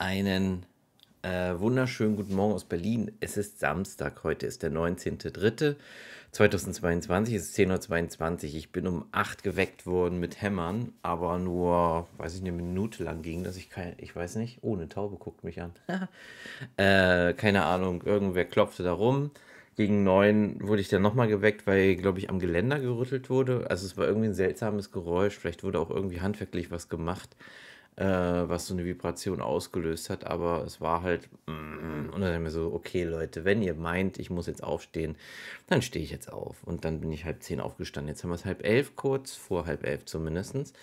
Einen äh, wunderschönen guten Morgen aus Berlin. Es ist Samstag, heute ist der 19.03.2022, es ist 10.22 Uhr. Ich bin um 8 geweckt worden mit Hämmern, aber nur, weiß ich, eine Minute lang ging das. Ich, kann, ich weiß nicht, oh, eine Taube guckt mich an. äh, keine Ahnung, irgendwer klopfte da rum. Gegen 9 wurde ich dann nochmal geweckt, weil, glaube ich, am Geländer gerüttelt wurde. Also es war irgendwie ein seltsames Geräusch, vielleicht wurde auch irgendwie handwerklich was gemacht äh, was so eine Vibration ausgelöst hat, aber es war halt, mm, mm. und dann haben wir so, okay Leute, wenn ihr meint, ich muss jetzt aufstehen, dann stehe ich jetzt auf. Und dann bin ich halb zehn aufgestanden. Jetzt haben wir es halb elf kurz, vor halb elf zumindest.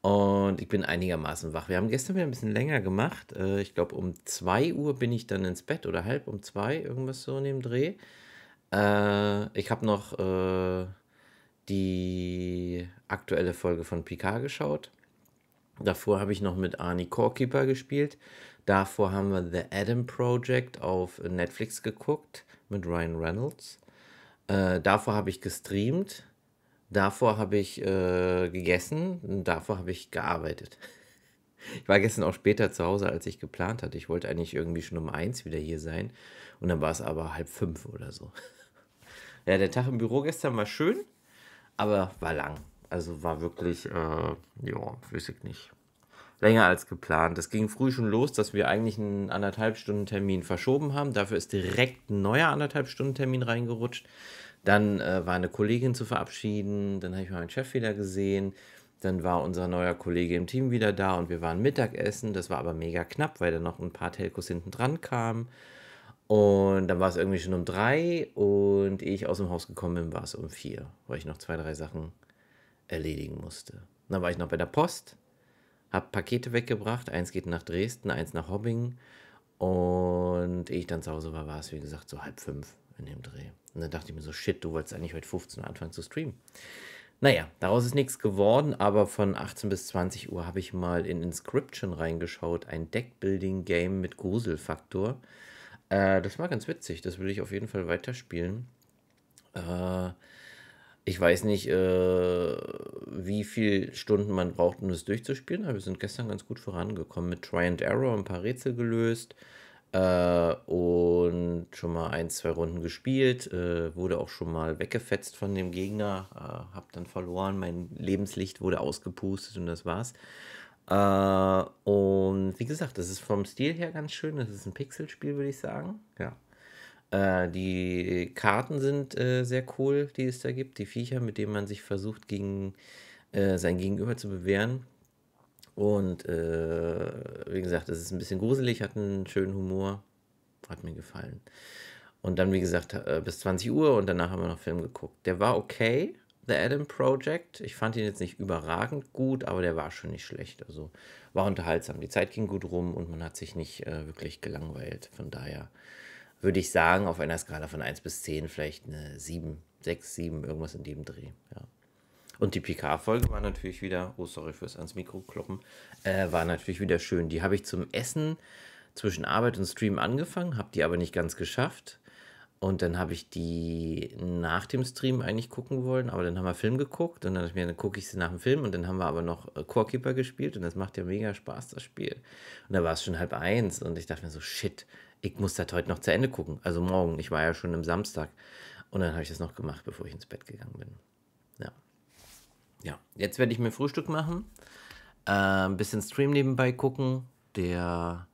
Und ich bin einigermaßen wach. Wir haben gestern wieder ein bisschen länger gemacht. Äh, ich glaube, um 2 Uhr bin ich dann ins Bett oder halb um zwei, irgendwas so in dem Dreh. Äh, ich habe noch äh, die aktuelle Folge von Picard geschaut. Davor habe ich noch mit Arnie Corekeeper gespielt. Davor haben wir The Adam Project auf Netflix geguckt mit Ryan Reynolds. Äh, davor habe ich gestreamt. Davor habe ich äh, gegessen. Und davor habe ich gearbeitet. Ich war gestern auch später zu Hause, als ich geplant hatte. Ich wollte eigentlich irgendwie schon um eins wieder hier sein. Und dann war es aber halb fünf oder so. Ja, der Tag im Büro gestern war schön, aber war lang. Also war wirklich, äh, ja, weiß ich nicht. Länger als geplant. Es ging früh schon los, dass wir eigentlich einen anderthalb Stunden Termin verschoben haben. Dafür ist direkt ein neuer anderthalb Stunden Termin reingerutscht. Dann äh, war eine Kollegin zu verabschieden. Dann habe ich meinen Chef wieder gesehen. Dann war unser neuer Kollege im Team wieder da und wir waren Mittagessen. Das war aber mega knapp, weil dann noch ein paar Telcos hinten dran kamen. Und dann war es irgendwie schon um drei und ehe ich aus dem Haus gekommen bin, war es um vier, weil ich noch zwei, drei Sachen erledigen musste. Dann war ich noch bei der Post, habe Pakete weggebracht. Eins geht nach Dresden, eins nach Hobbing. Und ehe ich dann zu Hause war, war es wie gesagt so halb fünf in dem Dreh. Und dann dachte ich mir so, shit, du wolltest eigentlich heute 15 Uhr anfangen zu streamen. Naja, daraus ist nichts geworden, aber von 18 bis 20 Uhr habe ich mal in Inscription reingeschaut, ein Deckbuilding-Game mit Gruselfaktor. Äh, das war ganz witzig, das will ich auf jeden Fall weiterspielen. Äh, ich weiß nicht, äh, wie viele Stunden man braucht, um das durchzuspielen, aber wir sind gestern ganz gut vorangekommen mit Try and Error, ein paar Rätsel gelöst äh, und schon mal ein, zwei Runden gespielt. Äh, wurde auch schon mal weggefetzt von dem Gegner, äh, hab dann verloren, mein Lebenslicht wurde ausgepustet und das war's. Äh, und wie gesagt, das ist vom Stil her ganz schön, das ist ein Pixelspiel, würde ich sagen. Ja, äh, die Karten sind äh, sehr cool, die es da gibt. Die Viecher, mit denen man sich versucht, gegen äh, sein Gegenüber zu bewähren. Und äh, wie gesagt, es ist ein bisschen gruselig, hat einen schönen Humor. Hat mir gefallen. Und dann, wie gesagt, äh, bis 20 Uhr und danach haben wir noch Film geguckt. Der war okay, The Adam Project. Ich fand ihn jetzt nicht überragend gut, aber der war schon nicht schlecht. Also war unterhaltsam. Die Zeit ging gut rum und man hat sich nicht äh, wirklich gelangweilt. Von daher würde ich sagen, auf einer Skala von 1 bis 10 vielleicht eine 7, 6, 7, irgendwas in dem Dreh. Ja. Und die PK-Folge war natürlich wieder, oh sorry fürs ans Mikro kloppen, äh, war natürlich wieder schön. Die habe ich zum Essen zwischen Arbeit und Stream angefangen, habe die aber nicht ganz geschafft. Und dann habe ich die nach dem Stream eigentlich gucken wollen, aber dann haben wir Film geguckt und dann, dann gucke ich sie nach dem Film und dann haben wir aber noch äh, Corekeeper gespielt und das macht ja mega Spaß, das Spiel. Und da war es schon halb eins und ich dachte mir so, shit, ich muss das heute noch zu Ende gucken. Also morgen, ich war ja schon am Samstag. Und dann habe ich das noch gemacht, bevor ich ins Bett gegangen bin. Ja. Ja, jetzt werde ich mir Frühstück machen. Äh, ein bisschen Stream nebenbei gucken. Der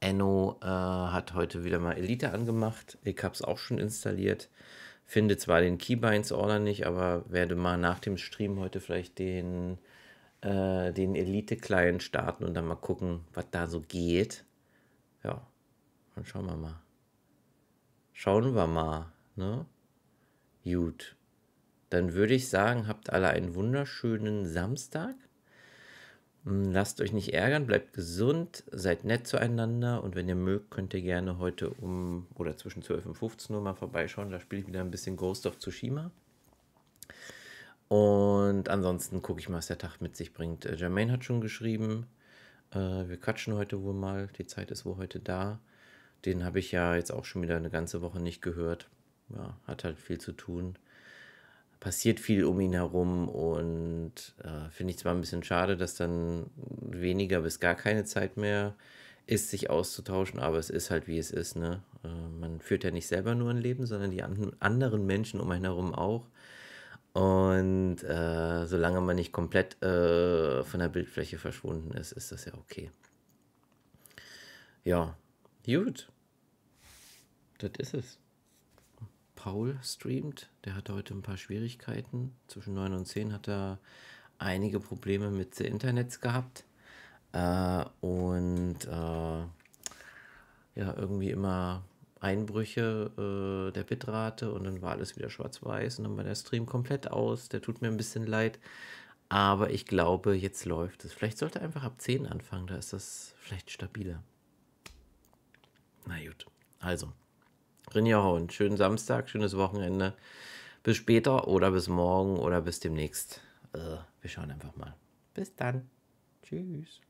Enno äh, hat heute wieder mal Elite angemacht. Ich habe es auch schon installiert. Finde zwar den Keybinds-Order nicht, aber werde mal nach dem Stream heute vielleicht den, äh, den Elite-Client starten und dann mal gucken, was da so geht. Ja, dann schauen wir mal. Schauen wir mal, ne? Gut. Dann würde ich sagen, habt alle einen wunderschönen Samstag. Hm, lasst euch nicht ärgern, bleibt gesund, seid nett zueinander und wenn ihr mögt, könnt ihr gerne heute um oder zwischen 12 und 15 Uhr mal vorbeischauen. Da spiele ich wieder ein bisschen Ghost of Tsushima. Und ansonsten gucke ich mal, was der Tag mit sich bringt. Äh, Jermaine hat schon geschrieben, äh, wir quatschen heute wohl mal, die Zeit ist wohl heute da. Den habe ich ja jetzt auch schon wieder eine ganze Woche nicht gehört. Ja, hat halt viel zu tun. Passiert viel um ihn herum und äh, finde ich zwar ein bisschen schade, dass dann weniger bis gar keine Zeit mehr ist, sich auszutauschen, aber es ist halt wie es ist. Ne? Äh, man führt ja nicht selber nur ein Leben, sondern die an anderen Menschen um einen herum auch. Und äh, solange man nicht komplett äh, von der Bildfläche verschwunden ist, ist das ja okay. Ja, Gut. Das ist es. Paul streamt. Der hatte heute ein paar Schwierigkeiten. Zwischen 9 und 10 hat er einige Probleme mit den Internets gehabt. Äh, und äh, ja, irgendwie immer Einbrüche äh, der Bitrate und dann war alles wieder schwarz-weiß und dann war der Stream komplett aus. Der tut mir ein bisschen leid. Aber ich glaube, jetzt läuft es. Vielleicht sollte er einfach ab 10 anfangen, da ist das vielleicht stabiler. Na gut, also. Rinja Hauen, schönen Samstag, schönes Wochenende. Bis später oder bis morgen oder bis demnächst. Äh, wir schauen einfach mal. Bis dann. Tschüss.